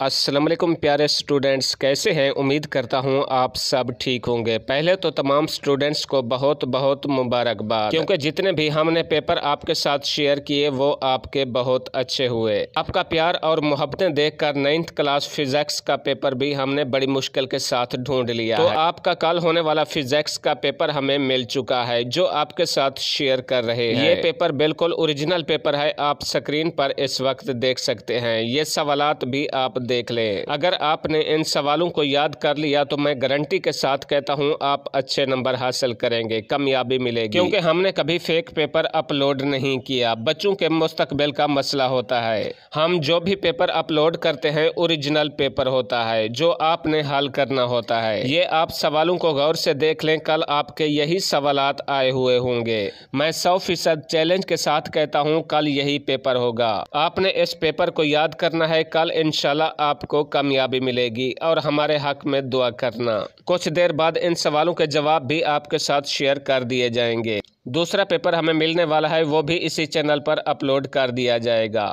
असलम प्यारे स्टूडेंट्स कैसे हैं उम्मीद करता हूं आप सब ठीक होंगे पहले तो तमाम स्टूडेंट्स को बहुत बहुत मुबारकबाद क्योंकि जितने भी हमने पेपर आपके साथ शेयर किए वो आपके बहुत अच्छे हुए आपका प्यार और मोहब्बतें देखकर नाइन्थ क्लास फिजिक्स का पेपर भी हमने बड़ी मुश्किल के साथ ढूंढ लिया तो आपका कल होने वाला फिजिक्स का पेपर हमें मिल चुका है जो आपके साथ शेयर कर रहे हैं ये पेपर बिल्कुल ओरिजिनल पेपर है आप स्क्रीन पर इस वक्त देख सकते हैं ये सवाल भी आप देख ले अगर आपने इन सवालों को याद कर लिया तो मैं गारंटी के साथ कहता हूँ आप अच्छे नंबर हासिल करेंगे कामयाबी मिलेगी क्योंकि हमने कभी फेक पेपर अपलोड नहीं किया बच्चों के मुस्तकबिल का मसला होता है हम जो भी पेपर अपलोड करते हैं ओरिजिनल पेपर होता है जो आपने हल करना होता है ये आप सवालों को गौर से देख लें कल आपके यही सवाल आए हुए होंगे मैं सौ फीसद चैलेंज के साथ कहता हूँ कल यही पेपर होगा आपने इस पेपर को याद करना है कल इनशाला आपको कामयाबी मिलेगी और हमारे हक में दुआ करना कुछ देर बाद इन सवालों के जवाब भी आपके साथ शेयर कर दिए जाएंगे दूसरा पेपर हमें मिलने वाला है वो भी इसी चैनल पर अपलोड कर दिया जाएगा